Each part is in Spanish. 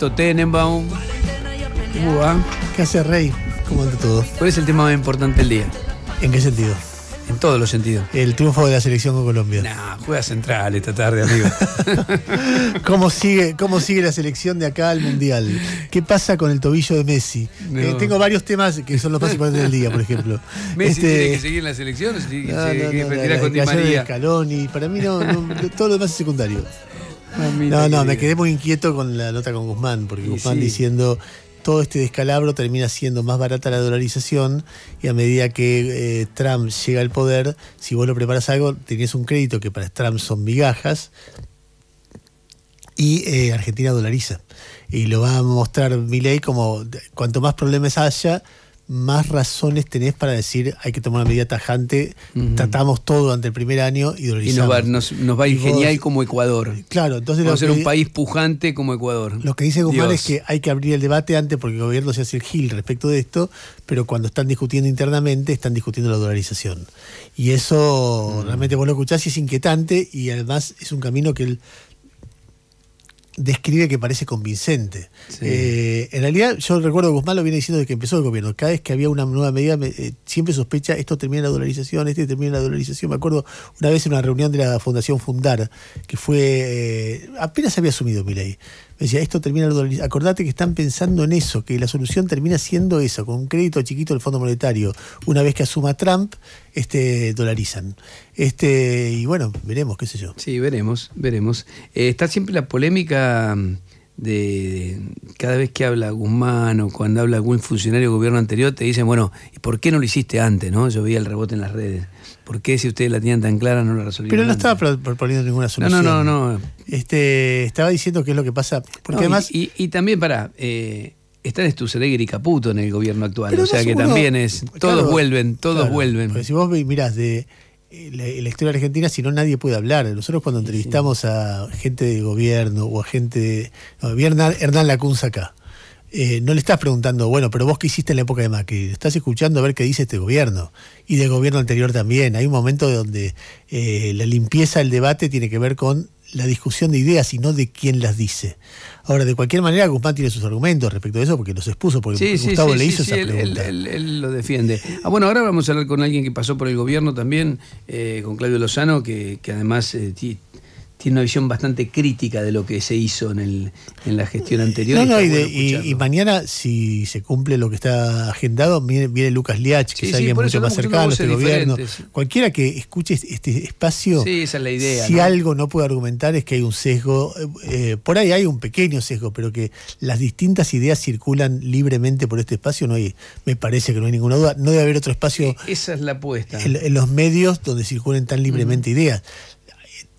Proyecto Tenenbaum. ¿qué hace rey, ¿Cómo ante todo. ¿Cuál es el tema más importante del día? ¿En qué sentido? En todos los sentidos. El triunfo de la selección con Colombia. Nah, juega central esta tarde, amigo. ¿Cómo, sigue, ¿Cómo sigue la selección de acá al Mundial? ¿Qué pasa con el tobillo de Messi? Eh, tengo varios temas que son los más importantes del día, por ejemplo. ¿Messi este tiene que seguir en la selección o se, no, no, con Para mí no, todo lo demás es secundario. No, no, me quedé muy inquieto con la nota con Guzmán, porque Guzmán diciendo todo este descalabro termina siendo más barata la dolarización y a medida que eh, Trump llega al poder, si vos lo preparas algo, tenés un crédito que para Trump son migajas y eh, Argentina dolariza. Y lo va a mostrar ley como cuanto más problemas haya, más razones tenés para decir hay que tomar una medida tajante, tratamos todo ante el primer año y Y nos va, nos, va a ir genial como Ecuador. Claro, entonces... Vamos a ser un país pujante como Ecuador. Lo que dice Guzmán es que hay que abrir el debate antes porque el gobierno se hace el gil respecto de esto, pero cuando están discutiendo internamente están discutiendo la dolarización. Y eso mm. realmente vos lo escuchás y es inquietante y además es un camino que él describe que parece convincente. Eh, en realidad, yo recuerdo que Guzmán lo viene diciendo desde que empezó el gobierno. Cada vez que había una nueva medida, eh, siempre sospecha, esto termina la dolarización, este termina la dolarización. Me acuerdo una vez en una reunión de la Fundación Fundar, que fue, eh, apenas había asumido mi ley decía, esto termina el Acordate que están pensando en eso, que la solución termina siendo eso, con un crédito chiquito del Fondo Monetario. Una vez que asuma Trump, este dolarizan. Este, y bueno, veremos, qué sé yo. Sí, veremos, veremos. Eh, está siempre la polémica de cada vez que habla Guzmán o cuando habla algún funcionario del gobierno anterior, te dicen, bueno, ¿y por qué no lo hiciste antes? no Yo veía el rebote en las redes. ¿Por qué si ustedes la tenían tan clara no la resolvieron? Pero no estaba proponiendo ninguna solución. No, no, no, no. Este, estaba diciendo qué es lo que pasa. Y, también, para eh, están Stuselegger y Caputo en el gobierno actual. o sea que también es. Todos vuelven, todos vuelven. Porque si vos mirás de la, la, historia argentina, si no nadie puede hablar. Nosotros cuando entrevistamos a gente de gobierno o a gente... Hernán, Hernán Lacunza acá. Eh, no le estás preguntando, bueno, pero vos qué hiciste en la época de Macri, estás escuchando a ver qué dice este gobierno y del gobierno anterior también. Hay un momento donde eh, la limpieza del debate tiene que ver con la discusión de ideas, y no de quién las dice. Ahora, de cualquier manera, Guzmán tiene sus argumentos respecto a eso porque los expuso, porque Gustavo le hizo esa pregunta. Él, lo defiende. Ah, bueno, ahora vamos a hablar con alguien que pasó por el gobierno también, eh, con Claudio Lozano, que, que además eh, tiene una visión bastante crítica de lo que se hizo en, el, en la gestión anterior. y, y, mañana, si se cumple lo que está agendado, viene, Lucas Liach, que es alguien mucho más cercano a este gobierno. Cualquiera que escuche este, este espacio, esa es la idea, si algo no puede argumentar es que hay un sesgo, eh, por ahí hay un pequeño sesgo, pero que las distintas ideas circulan libremente por este espacio, no hay, me parece que no hay ninguna duda. No debe haber otro espacio. E, esa es la apuesta. En, los medios donde circulen tan libremente ideas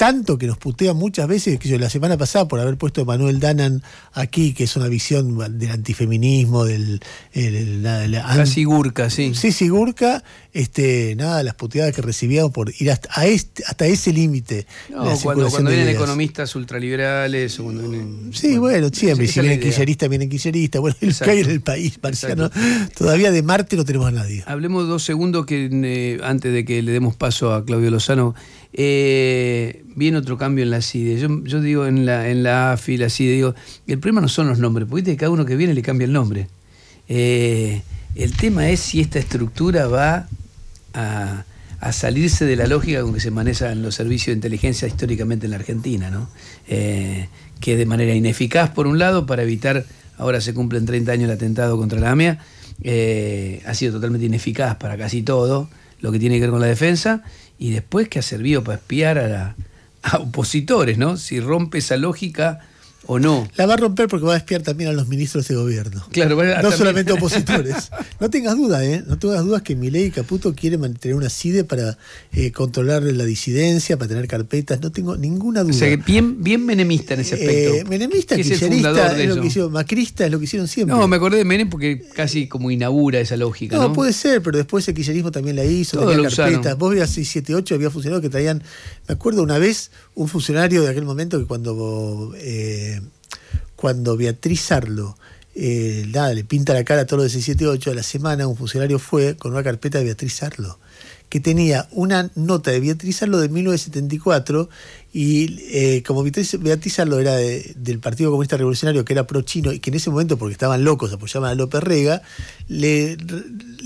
tanto que nos putea muchas veces, que yo la semana pasada por haber puesto a Manuel Danan aquí, que es una visión del antifeminismo, del... sigurca, sí. Sí, sigurca, este, nada, las puteadas que recibíamos por ir hasta, a este, hasta ese límite. cuando, vienen economistas ultraliberales. vienen, sí, bueno, siempre. si vienen quilleristas, vienen quilleristas. Bueno, el caer del país, marciano. Todavía de Marte no tenemos a nadie. Hablemos dos segundos que eh, antes de que le demos paso a Claudio Lozano. Eh, viene otro cambio en la CIDE. Yo, digo en la, en la AFI, la CIDE, digo, el problema no son los nombres, porque cada uno que viene le cambia el nombre. Eh, el tema es si esta estructura va a, salirse de la lógica con que se manejan los servicios de inteligencia históricamente en la Argentina, ¿no? Eh, que de manera ineficaz, por un lado, para evitar, ahora se cumplen 30 años el atentado contra la AMIA, eh, ha sido totalmente ineficaz para casi todo lo que tiene que ver con la defensa, y después que ha servido para espiar a, a opositores, ¿no? Si rompe esa lógica ¿O no? La va a romper porque va a despiar también a los ministros de gobierno. Claro, No solamente opositores. No tengas dudas, ¿eh? No tengas dudas que Milei y Caputo quieren mantener una CIDE para eh, controlar la disidencia, para tener carpetas. No tengo ninguna duda. O sea, bien, bien menemista en ese eh, aspecto. menemista, es, es lo que hicieron, macrista, es lo que hicieron siempre. No, me acordé de Menem porque casi como inaugura esa lógica. No, puede ser, pero después el kirchnerismo también la hizo, Todo tenía carpetas. Vos veías 67-8, había funcionarios que traían. Me acuerdo una vez un funcionario de aquel momento que cuando. Eh, cuando Beatriz Arlo eh, le pinta la cara a todos los de 8 a la semana un funcionario fue con una carpeta de Beatriz Arlo, que tenía una nota de Beatriz Arlo de 1974, y eh, como Beatriz, Arlo era del Partido Comunista Revolucionario, que era pro-chino, y que en ese momento, porque estaban locos, apoyaban a López Rega, le,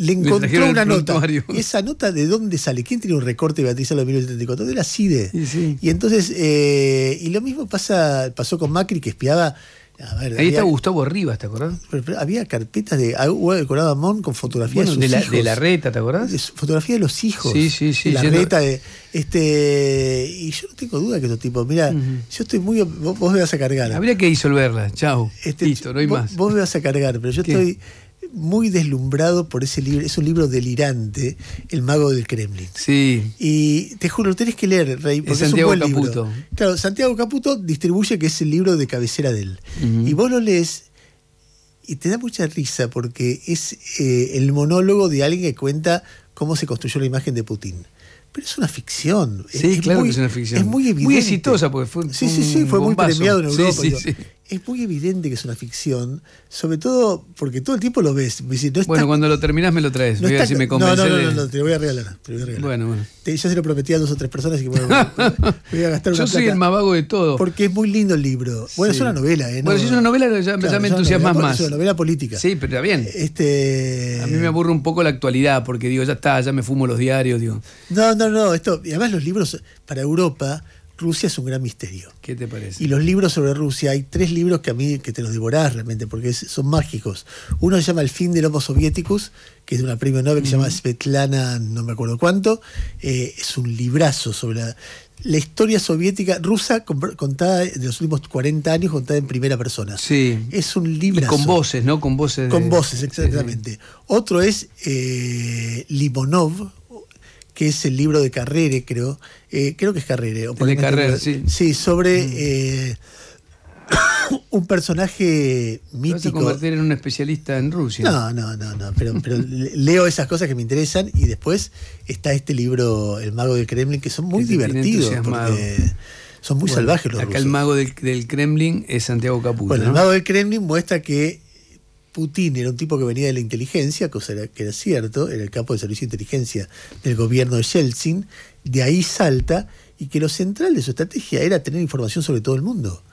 encontró una nota. ¿Y esa nota de dónde sale? ¿Quién tiene un recorte de Beatriz Arlo de 1974? De la CIDE. Y entonces, eh, y lo mismo pasa, pasó con Macri, que espiaba Ahí está Gustavo Rivas, ¿te acordás? había carpetas de hubo decorado a Mon con fotografías de, La, de, la, reta, ¿te acordás? Fotografías de los hijos. Sí, sí, sí. La reta de, este y yo no tengo duda que estos tipos, mira, yo estoy muy vos, me vas a cargar. Habría que disolverla, chao. Este, listo, no hay más. Vos me vas a cargar, pero yo estoy muy deslumbrado por ese libro, es un libro delirante, El mago del Kremlin. Sí. Y te juro, lo tenés que leer, Rey, es, Santiago un buen Caputo. Claro, Santiago Caputo distribuye que es el libro de cabecera de él. Y vos lo lees y te da mucha risa porque es eh, el monólogo de alguien que cuenta cómo se construyó la imagen de Putin pero es una ficción. Sí, claro muy, que es una ficción. Es muy evidente. exitosa, porque fue. Sí, sí, sí, fue muy premiado en Europa. Sí, sí, sí es muy evidente que es una ficción, sobre todo porque todo el tiempo lo ves. bueno, cuando lo terminás me lo traes. No, no, no, te lo voy a regalar. Bueno, bueno. yo se lo prometí a dos o tres personas y voy a gastar una Yo soy el más vago de todo. Porque es muy lindo el libro. Bueno, es una novela, ¿eh? bueno, si es una novela ya, me entusiasmas más. novela política. Sí, pero está bien. Este, a mí me aburre un poco la actualidad porque digo, ya está, ya me fumo los diarios. Digo. No, no, no. Esto, y además los libros para Europa Rusia es un gran misterio. ¿Qué te parece? Y los libros sobre Rusia, hay tres libros que a mí que te los devorás realmente, porque son mágicos. Uno se llama El fin de Homo soviéticos, que es una premio Nobel que se llama Svetlana, no me acuerdo cuánto. Eh, es un librazo sobre la, historia soviética rusa contada de los últimos 40 años, contada en primera persona. Sí. Es un libro. Con voces, ¿no? Con voces. De... Con voces, exactamente. Otro es eh, Limonov, que es el libro de Carrere, creo. Eh, creo que es Carrere. O Carrere, sí. Sí, sobre mm. eh, un personaje mítico. Vas a convertir en un especialista en Rusia. No, no, no, no. Pero, leo esas cosas que me interesan y después está este libro, El Mago del Kremlin, que son muy divertidos. Son muy salvajes los acá Acá el mago del, Kremlin es Santiago Caputo. Bueno, el mago del Kremlin muestra que Putin era un tipo que venía de la inteligencia, cosa que era cierto, en el campo de servicio de inteligencia del gobierno de Yeltsin, de ahí salta, y que lo central de su estrategia era tener información sobre todo el mundo.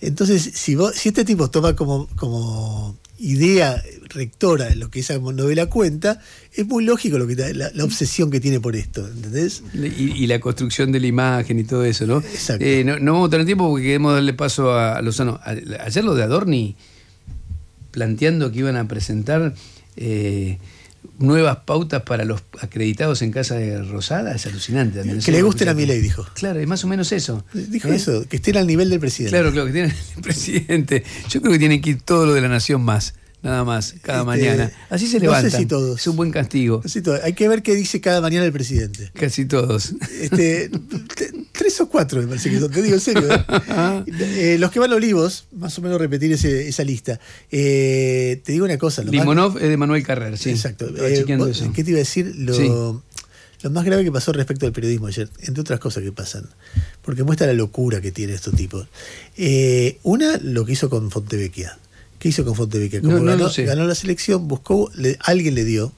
Entonces, si, este tipo toma como, idea rectora lo que esa novela cuenta, es muy lógico lo que la, obsesión que tiene por esto, ¿entendés? Y, la construcción de la imagen y todo eso, ¿no? Exacto. Eh, no, vamos a tener tiempo porque queremos darle paso a, Lozano. Ayer lo de Adorni planteando que iban a presentar eh, nuevas pautas para los acreditados en Casa de Rosada, es alucinante. Que le gusten a mi ley, dijo. Claro, es más o menos eso. Eh, dijo ¿Eh? eso, que estén al nivel del presidente. Claro, claro, que tienen el presidente. Yo creo que tienen que ir todo lo de la nación más nada más, cada este, mañana. Así se levantan. Es un buen castigo. Hay que ver qué dice cada mañana el presidente. Casi todos. Este, tres o cuatro, me parece que Te digo en serio. ¿eh? Eh, los que van a Olivos, más o menos repetir esa lista. Eh, te digo una cosa. Limonov es de Manuel Carrer, Exacto. ¿Qué te iba a decir? Lo, más grave que pasó respecto al periodismo ayer, entre otras cosas que pasan, porque muestra la locura que tiene estos tipos. una, lo que hizo con Fontevecchia ¿Qué hizo con Fontevique? Como ganó, la selección, buscó, alguien le dio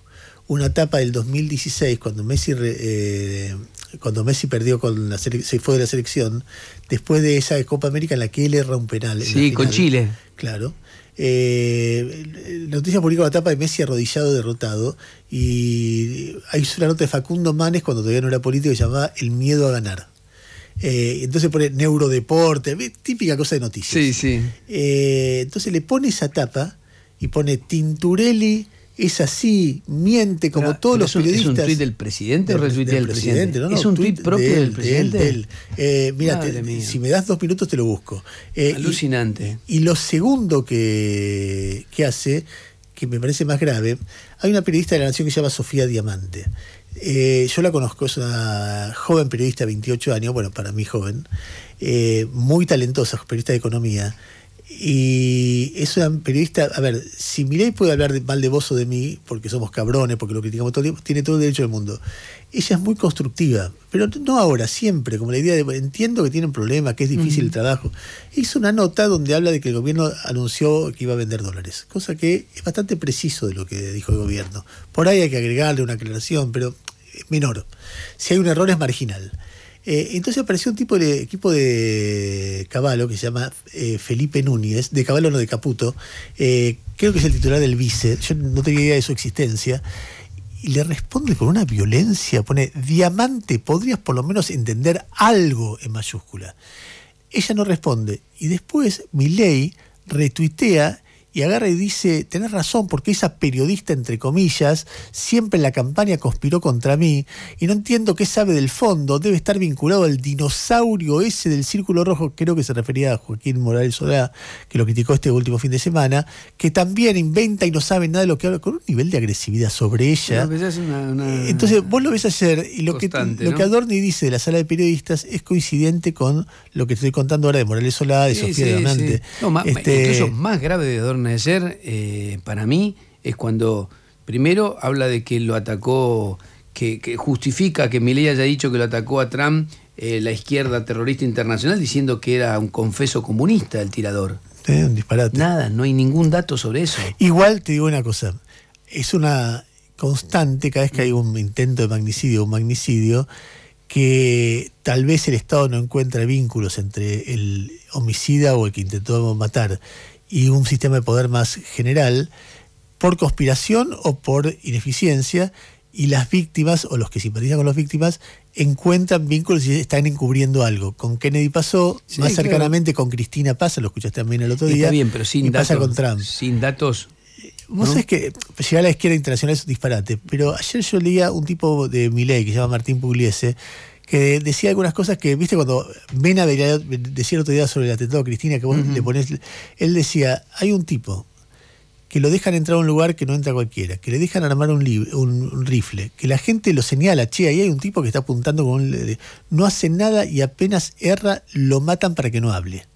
una etapa del 2016 cuando Messi eh, cuando Messi perdió con la se fue de la selección después de esa Copa América en la que él erra un penal. Sí, con Chile. Claro. Eh, la noticia publicó la etapa de Messi arrodillado, derrotado. Y hay una nota de Facundo Manes, cuando todavía no era político, que llamaba El miedo a ganar. Eh, entonces pone neurodeporte, típica cosa de noticias. Eh, entonces le pone esa tapa y pone Tinturelli. Es así, miente como todos los periodistas. ¿Es un tuit del presidente presidente? No, es un tuit propio del presidente. Eh, si me das dos minutos te lo busco. Eh, Alucinante. Y, lo segundo que, que hace, que me parece más grave, hay una periodista de la Nación que se llama Sofía Diamante. Eh, yo la conozco, es una joven periodista, 28 años, bueno, para mí joven, eh, muy talentosa, periodista de economía, y es periodista, a ver, si Mireille puede hablar mal de vos o de mí, porque somos cabrones, porque lo criticamos todo el tiempo, tiene todo el derecho del mundo. Ella es muy constructiva, pero no ahora, siempre, como la idea de, entiendo que tiene un problema, que es difícil el trabajo. Hizo una nota donde habla de que el gobierno anunció que iba a vender dólares, cosa que es bastante preciso de lo que dijo el gobierno. Por ahí hay que agregarle una aclaración, pero menor. Si hay un error es marginal. Eh, entonces apareció un tipo de equipo de caballo que se llama eh, Felipe Núñez, de caballo no de Caputo, eh, creo que es el titular del vice, yo no tenía idea de su existencia. Y le responde con una violencia, pone, diamante, podrías por lo menos entender algo en mayúscula. Ella no responde. Y después Milei retuitea y agarra y dice, tenés razón, porque esa periodista, entre comillas, siempre en la campaña conspiró contra mí y no entiendo qué sabe del fondo, debe estar vinculado al dinosaurio ese del Círculo Rojo, creo que se refería a Joaquín Morales Solá, que lo criticó este último fin de semana, que también inventa y no sabe nada de lo que habla, con un nivel de agresividad sobre ella. Entonces, vos lo ves hacer, y lo, que, lo que Adorni dice de la sala de periodistas es coincidente con lo que estoy contando ahora de Morales Solá, de Sofía de Donante. No, este más grave de Adorni de eh, para mí, es cuando primero habla de que lo atacó, que, justifica que Milei haya dicho que lo atacó a Trump eh, la izquierda terrorista internacional diciendo que era un confeso comunista el tirador. un disparate. Nada, no hay ningún dato sobre eso. Igual te digo una cosa, es una constante cada vez que hay un intento de magnicidio, un magnicidio, que tal vez el Estado no encuentra vínculos entre el homicida o el que intentó matar y un sistema de poder más general por conspiración o por ineficiencia y las víctimas o los que simpatizan con las víctimas encuentran vínculos y están encubriendo algo. Con Kennedy pasó, más cercanamente con Cristina pasa, lo escuchaste también el otro día. Está bien, pero sin datos. Pasa con Trump. Sin datos. Eh, vos ¿no? sabés que llegar a la izquierda internacional es un disparate, pero ayer yo leía un tipo de ley que se llama Martín Pugliese que decía algunas cosas que, viste, cuando Mena decía otro día sobre el atentado a Cristina, que vos le ponés, él decía, hay un tipo que lo dejan entrar a un lugar que no entra cualquiera, que le dejan armar un, un, un rifle, que la gente lo señala, che, ahí hay un tipo que está apuntando con un... No hace nada y apenas erra, lo matan para que no hable.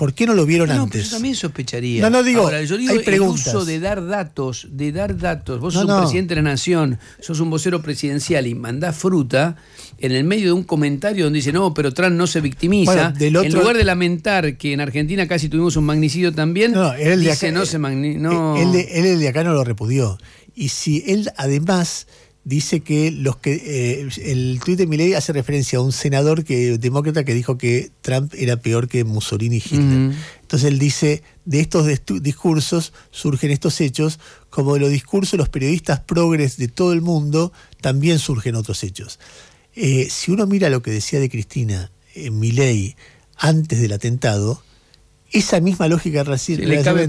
¿Por qué no lo vieron antes? Yo también sospecharía. No, no digo. Ahora, yo digo el uso de dar datos, de dar datos. Vos sos un presidente de la nación, sos un vocero presidencial y mandás fruta en el medio de un comentario donde dice, no, pero Trump no se victimiza. En lugar de lamentar que en Argentina casi tuvimos un magnicidio también, dice, no eh, se magni... él, eh, él, de acá no lo repudió. Y si él además dice que los que eh, el tuit de Milley hace referencia a un senador que demócrata que dijo que Trump era peor que Mussolini y Hitler. Entonces él dice, de estos discursos surgen estos hechos, como de los discursos de los periodistas progres de todo el mundo, también surgen otros hechos. Eh, si uno mira lo que decía de Cristina eh, Milley antes del atentado, esa misma lógica racista le, cabe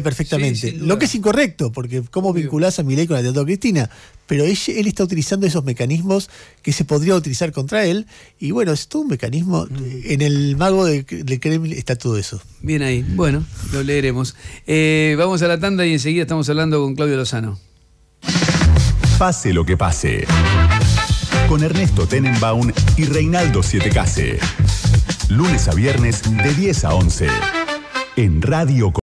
perfectamente. lo que es incorrecto, porque ¿cómo vinculás a Milei con la teatro Cristina? Pero él, está utilizando esos mecanismos que se podría utilizar contra él, y bueno, es todo un mecanismo. Mm. En el mago de Kremlin está todo eso. Bien ahí, bueno, lo leeremos. Eh, vamos a la tanda y enseguida estamos hablando con Claudio Lozano. Pase lo que pase. Con Ernesto Tenenbaum y Reinaldo Siete Case. Lunes a viernes de 10 a 11. En Radio